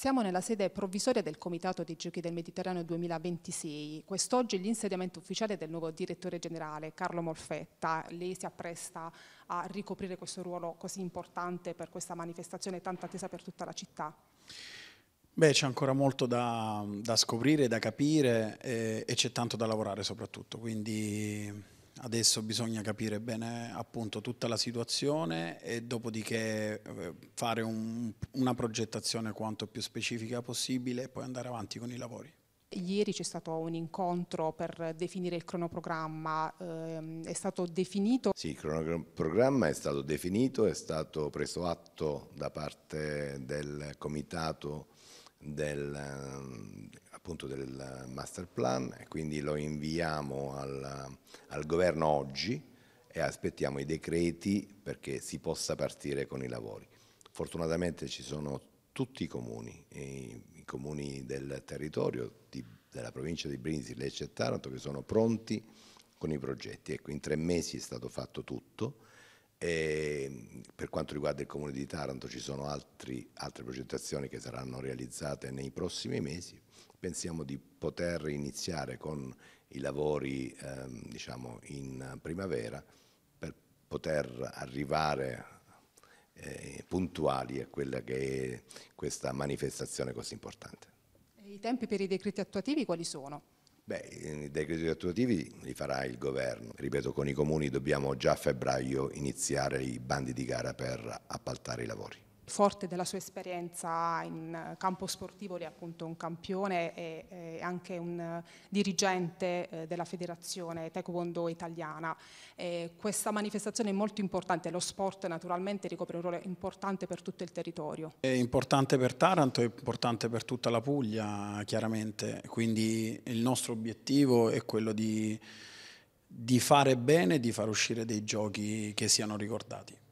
Siamo nella sede provvisoria del Comitato dei Giochi del Mediterraneo 2026. Quest'oggi l'insediamento ufficiale del nuovo direttore generale, Carlo Molfetta. Lei si appresta a ricoprire questo ruolo così importante per questa manifestazione tanto attesa per tutta la città. Beh, c'è ancora molto da, da, scoprire, da capire eh, e c'è tanto da lavorare soprattutto, quindi Adesso bisogna capire bene appunto tutta la situazione e dopodiché eh, fare un, una progettazione quanto più specifica possibile e poi andare avanti con i lavori. Ieri c'è stato un incontro per definire il cronoprogramma, ehm, è stato definito? Sì, il cronoprogramma è stato definito, è stato preso atto da parte del comitato del, appunto del master plan e quindi lo inviamo al, al governo oggi e aspettiamo i decreti perché si possa partire con i lavori. Fortunatamente ci sono tutti i comuni, i, i comuni del territorio di, della provincia di Brindisi, Lecce e Taranto che sono pronti con i progetti. Ecco, in tre mesi è stato fatto tutto e ehm, per quanto riguarda il comune di Taranto ci sono altri, altre progettazioni che saranno realizzate nei prossimi mesi. Pensiamo di poter iniziare con i lavori ehm, diciamo, in primavera per poter arrivare eh, puntuali a quella che è questa manifestazione così importante. E I tempi per i decreti attuativi quali sono? Beh, i decreti attuativi li farà il governo. Ripeto, con i comuni dobbiamo già a febbraio iniziare i bandi di gara per appaltare i lavori forte della sua esperienza in campo sportivo, lei è appunto un campione e, anche un dirigente eh, della federazione taekwondo italiana. E questa manifestazione è molto importante, lo sport naturalmente ricopre un ruolo importante per tutto il territorio. È importante per Taranto, è importante per tutta la Puglia chiaramente, quindi il nostro obiettivo è quello di, di fare bene e di far uscire dei giochi che siano ricordati.